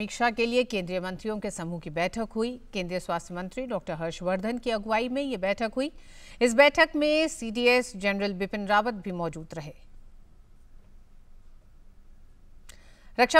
समीक्षा के लिए केंद्रीय मंत्रियों के समूह की बैठक हुई केंद्रीय स्वास्थ्य मंत्री डॉक्टर हर्षवर्धन की अगुवाई में ये बैठक हुई इस बैठक में सीडीएस जनरल बिपिन रावत भी मौजूद रहे रक्षा